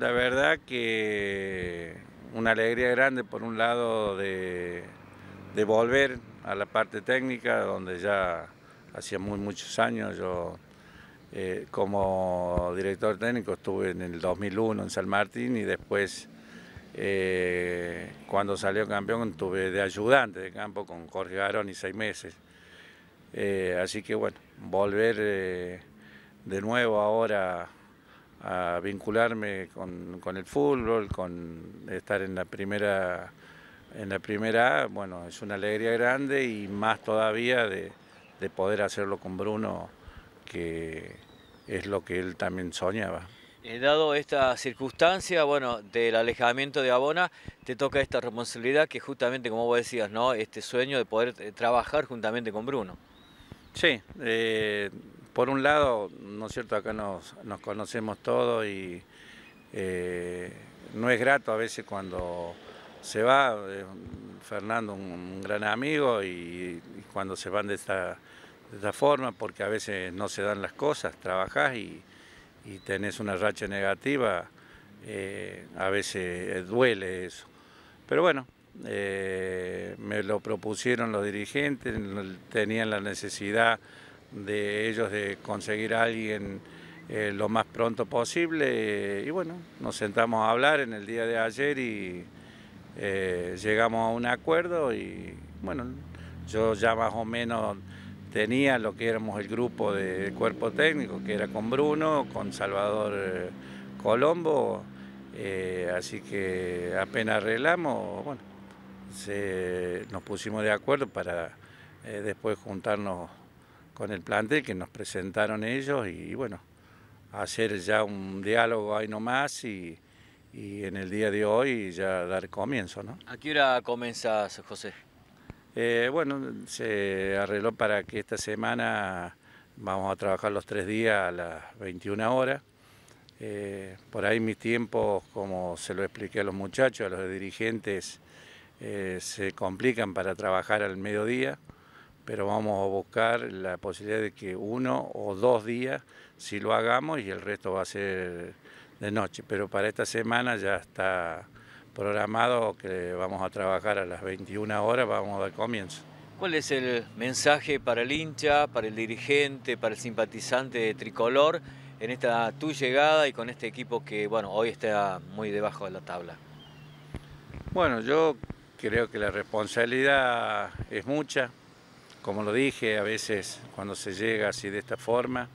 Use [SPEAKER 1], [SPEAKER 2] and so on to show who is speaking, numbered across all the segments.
[SPEAKER 1] La verdad que una alegría grande por un lado de, volver a la parte técnica, donde ya hacía muy muchos años yo eh, como director técnico estuve en el 2001 en San Martín y después eh, cuando salió campeón estuve de ayudante de campo con Jorge Garón y seis meses. Eh, así que bueno, volver de nuevo ahora a vincularme con, el fútbol, con estar en la primera en la primera bueno, es una alegría grande y más todavía de, poder hacerlo con Bruno, que es lo que él también soñaba.
[SPEAKER 2] Eh, dado esta circunstancia, bueno, del alejamiento de Abona, te toca esta responsabilidad que justamente, como vos decías, ¿no? Este sueño de poder eh, trabajar juntamente con Bruno. Sí, eh,
[SPEAKER 1] por un lado, ¿no es cierto? Acá nos, conocemos todos y eh, no es grato a veces cuando se va, eh, Fernando un, gran amigo y, cuando se van de esta, forma, porque a veces no se dan las cosas, trabajás y, tenés una racha negativa, eh, a veces duele eso. Pero bueno, me lo propusieron los dirigentes, tenían la necesidad de ellos de conseguir a alguien eh, lo más pronto posible. y bueno, nos sentamos a hablar en el día de ayer y eh, llegamos a un acuerdo y bueno, yo ya más o menos tenía lo que éramos el grupo de cuerpo técnico, que era con Bruno, con Salvador eh, Colombo, así que apenas arreglamos, bueno, nos pusimos de acuerdo para después juntarnos con el plantel que nos presentaron ellos y bueno, hacer ya un diálogo ahí nomás y, en el día de hoy ya dar comienzo. ¿no?
[SPEAKER 2] ¿A qué hora comienzas, José?
[SPEAKER 1] Eh, bueno, se arregló para que esta semana vamos a trabajar los tres días a las 21 horas. Eh, por ahí mis tiempos, como se lo expliqué a los muchachos, a los dirigentes, eh, se complican para trabajar al mediodía pero vamos a buscar la posibilidad de que uno o dos días si lo hagamos y el resto va a ser de noche. Pero para esta semana ya está programado que vamos a trabajar a las 21 horas, vamos a dar comienzo.
[SPEAKER 2] ¿Cuál es el mensaje para el hincha, para el dirigente, para el simpatizante de Tricolor en esta tu llegada y con este equipo que, bueno, hoy está muy debajo de la tabla? Bueno, yo creo que la
[SPEAKER 1] responsabilidad es mucha. Como lo dije, a veces cuando se llega así de esta forma,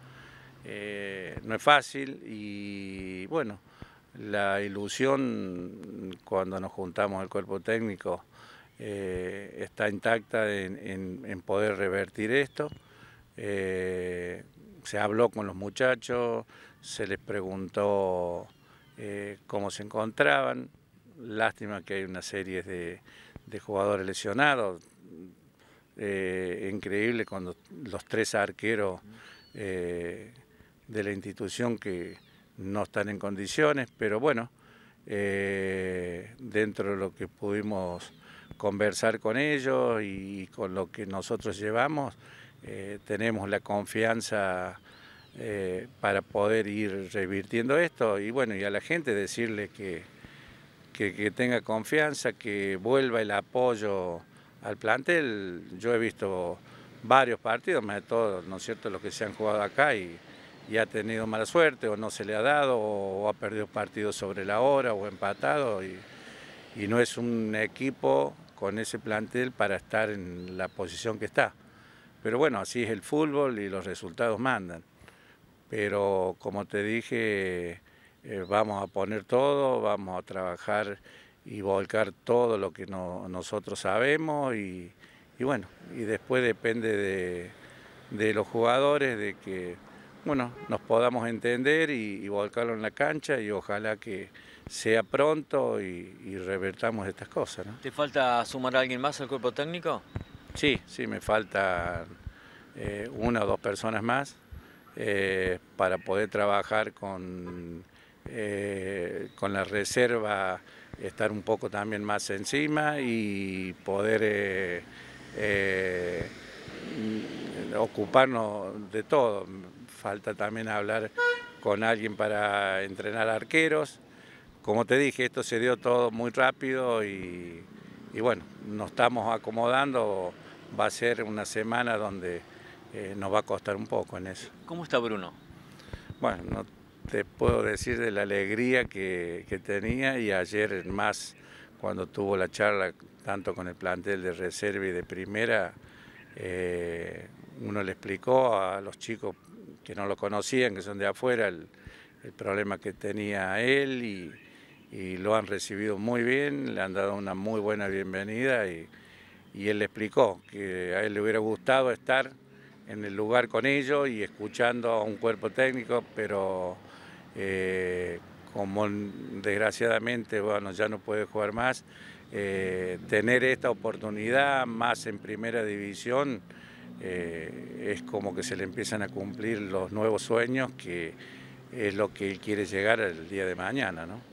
[SPEAKER 1] eh, no es fácil y bueno, la ilusión cuando nos juntamos al cuerpo técnico eh, está intacta en, poder revertir esto. Eh, se habló con los muchachos, se les preguntó cómo se encontraban. Lástima que hay una serie de jugadores lesionados eh, increíble cuando los tres arqueros eh, de la institución que no están en condiciones, pero bueno, eh, dentro de lo que pudimos conversar con ellos y con lo que nosotros llevamos, tenemos la confianza para poder ir revirtiendo esto y bueno, y a la gente decirle que, que tenga confianza, que vuelva el apoyo al plantel. Yo he visto varios partidos, más de todos, ¿no es cierto?, los que se han jugado acá y, ha tenido mala suerte o no se le ha dado o, ha perdido partidos sobre la hora o empatado y, no es un equipo con ese plantel para estar en la posición que está. Pero bueno, así es el fútbol y los resultados mandan. Pero como te dije, eh, vamos a poner todo, vamos a trabajar y volcar todo lo que no, nosotros sabemos y, bueno, y después depende de, los jugadores de que bueno, nos podamos entender y, volcarlo en la cancha y ojalá que sea pronto y, revertamos estas cosas.
[SPEAKER 2] ¿Te falta sumar a alguien más al cuerpo técnico?
[SPEAKER 1] Sí, sí, me faltan
[SPEAKER 2] eh, una o
[SPEAKER 1] dos personas más eh, para poder trabajar con, eh, con la reserva estar un poco también más encima y poder eh, eh, ocuparnos de todo. Falta también hablar con alguien para entrenar arqueros. Como te dije, esto se dio todo muy rápido y, bueno, nos estamos acomodando. Va a ser una semana donde eh, nos va a costar un poco en eso. ¿Cómo está Bruno? Bueno, no te puedo decir de la alegría que, que tenía y ayer más cuando tuvo la charla tanto con el plantel de reserva y de primera, eh, uno le explicó a los chicos que no lo conocían, que son de afuera, el, problema que tenía él y, y, lo han recibido muy bien, le han dado una muy buena bienvenida y, y él le explicó que a él le hubiera gustado estar en el lugar con ellos y escuchando a un cuerpo técnico, pero eh, como desgraciadamente bueno, ya no puede jugar más, eh, tener esta oportunidad más en primera división eh, es como que se le empiezan a
[SPEAKER 2] cumplir los nuevos sueños que es lo que él quiere llegar el día de mañana. ¿no?